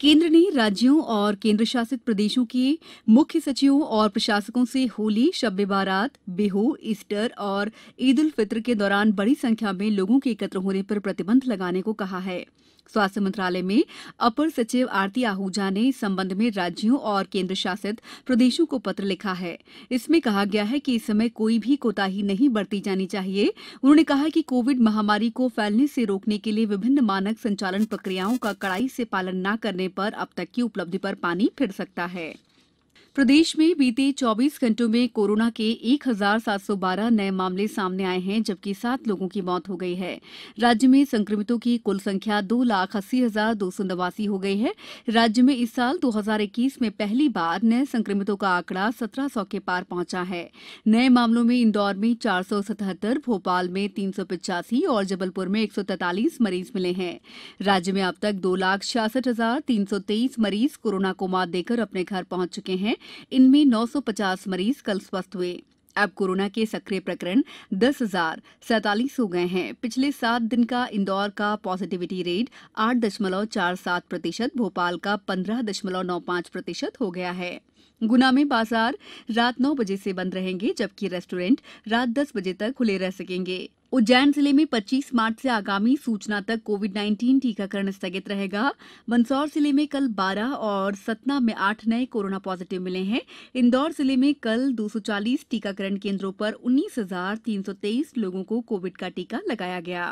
केन्द्र ने राज्यों और केन्द्रशासित प्रदेशों के मुख्य सचिवों और प्रशासकों से होली शब ए बारात बिहू ईस्टर और ईद उल फित्र के दौरान बड़ी संख्या में लोगों के एकत्र होने पर प्रतिबंध लगाने को कहा है स्वास्थ्य मंत्रालय में अपर सचिव आरती आहूजा ने इस संबंध में राज्यों और केंद्र शासित प्रदेशों को पत्र लिखा है इसमें कहा गया है कि इस समय कोई भी कोताही नहीं बरती जानी चाहिए उन्होंने कहा कि कोविड महामारी को फैलने से रोकने के लिए विभिन्न मानक संचालन प्रक्रियाओं का कड़ाई से पालन न करने पर अब तक की उपलब्धि पर पानी फिर सकता है प्रदेश में बीते 24 घंटों में कोरोना के 1712 नए मामले सामने आए हैं जबकि सात लोगों की मौत हो गई है राज्य में संक्रमितों की कुल संख्या दो लाख अस्सी हजार दो सौ नवासी हो गई है राज्य में इस साल 2021 में पहली बार नए संक्रमितों का आंकड़ा 1700 के पार पहुंचा है नए मामलों में इंदौर में चार भोपाल में तीन और जबलपुर में एक मरीज मिले हैं राज्य में अब तक दो लाख छियासठ हजार तीन सौ तेईस मरीज कोरोना को मात देकर अपने घर पहुंच चुके हैं इनमें 950 मरीज कल स्वस्थ हुए अब कोरोना के सक्रिय प्रकरण दस हजार सैतालीस हो गए हैं पिछले सात दिन का इंदौर का पॉजिटिविटी रेट आठ दशमलव चार सात प्रतिशत भोपाल का पंद्रह दशमलव नौ पांच प्रतिशत हो गया है गुना में बाजार रात नौ बजे से बंद रहेंगे जबकि रेस्टोरेंट रात दस बजे तक खुले रह सकेंगे उज्जैन जिले में 25 मार्च से आगामी सूचना तक कोविड 19 टीकाकरण स्थगित रहेगा मंदसौर जिले में कल 12 और सतना में 8 नए कोरोना पॉजिटिव मिले हैं इंदौर जिले में कल 240 टीकाकरण केंद्रों पर 19,323 लोगों को कोविड का टीका लगाया गया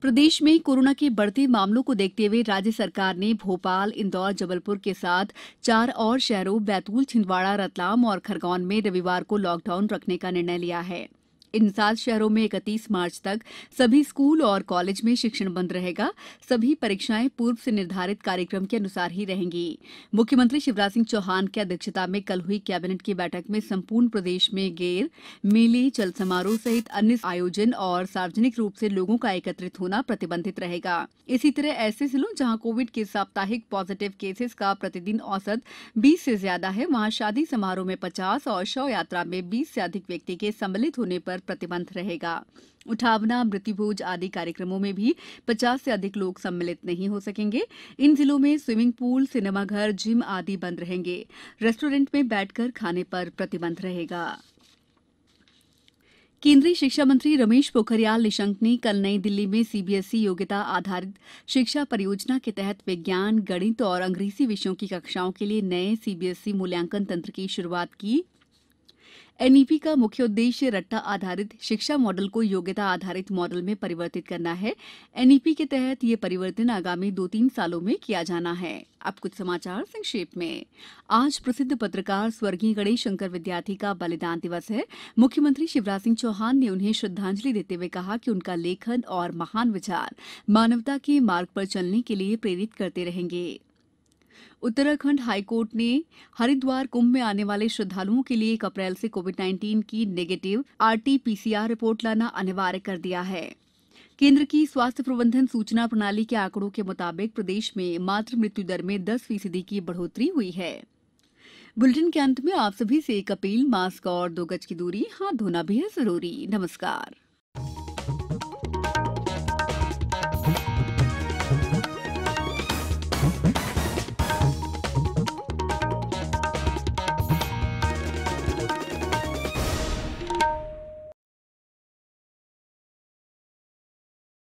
प्रदेश में कोरोना के बढ़ते मामलों को देखते हुए राज्य सरकार ने भोपाल इंदौर जबलपुर के साथ चार और शहरों बैतूल छिंदवाड़ा रतलाम और खरगोन में रविवार को लॉकडाउन रखने का निर्णय लिया है इन सात शहरों में इकतीस मार्च तक सभी स्कूल और कॉलेज में शिक्षण बंद रहेगा सभी परीक्षाएं पूर्व से निर्धारित कार्यक्रम के अनुसार ही रहेंगी मुख्यमंत्री शिवराज सिंह चौहान की अध्यक्षता में कल हुई कैबिनेट की बैठक में संपूर्ण प्रदेश में गेर मेले चल समारोह सहित अन्य आयोजन और सार्वजनिक रूप से लोगों का एकत्रित होना प्रतिबंधित रहेगा इसी तरह ऐसे जिलों जहाँ कोविड के साप्ताहिक पॉजिटिव केसेस का प्रतिदिन औसत बीस से ज्यादा है वहाँ शादी समारोह में पचास और शव यात्रा में बीस से अधिक व्यक्ति के सम्मिलित होने पर प्रतिबंध रहेगा उठावना मृत्यु भोज आदि कार्यक्रमों में भी पचास से अधिक लोग सम्मिलित नहीं हो सकेंगे इन जिलों में स्विमिंग पूल सिनेमाघर जिम आदि बंद रहेंगे रेस्टोरेंट में बैठकर खाने पर प्रतिबंध रहेगा केंद्रीय शिक्षा मंत्री रमेश पोखरियाल निशंक ने कल नई दिल्ली में सीबीएसई योग्यता आधारित शिक्षा परियोजना के तहत विज्ञान गणित और अंग्रेजी विषयों की कक्षाओं के लिए नए सीबीएसई मूल्यांकन तंत्र की शुरूआत की एनईपी का मुख्य उद्देश्य रट्टा आधारित शिक्षा मॉडल को योग्यता आधारित मॉडल में परिवर्तित करना है एनईपी के तहत यह परिवर्तन आगामी दो तीन सालों में किया जाना है अब कुछ समाचार संक्षेप में आज प्रसिद्ध पत्रकार स्वर्गीय गणेश शंकर विद्यार्थी का बलिदान दिवस है मुख्यमंत्री शिवराज सिंह चौहान ने उन्हें श्रद्धांजलि देते हुए कहा कि उनका लेखन और महान विचार मानवता के मार्ग पर चलने के लिए प्रेरित करते रहेंगे उत्तराखंड हाईकोर्ट ने हरिद्वार कुंभ में आने वाले श्रद्धालुओं के लिए एक अप्रैल से कोविड नाइन्टीन की नेगेटिव आरटीपीसीआर रिपोर्ट लाना अनिवार्य कर दिया है केंद्र की स्वास्थ्य प्रबंधन सूचना प्रणाली के आंकड़ों के मुताबिक प्रदेश में मातृ मृत्यु दर में दस फीसदी की बढ़ोतरी हुई है बुलेटिन के अंत में आप सभी से एक अपील मास्क और दो गज की दूरी हाथ धोना भी है जरूरी नमस्कार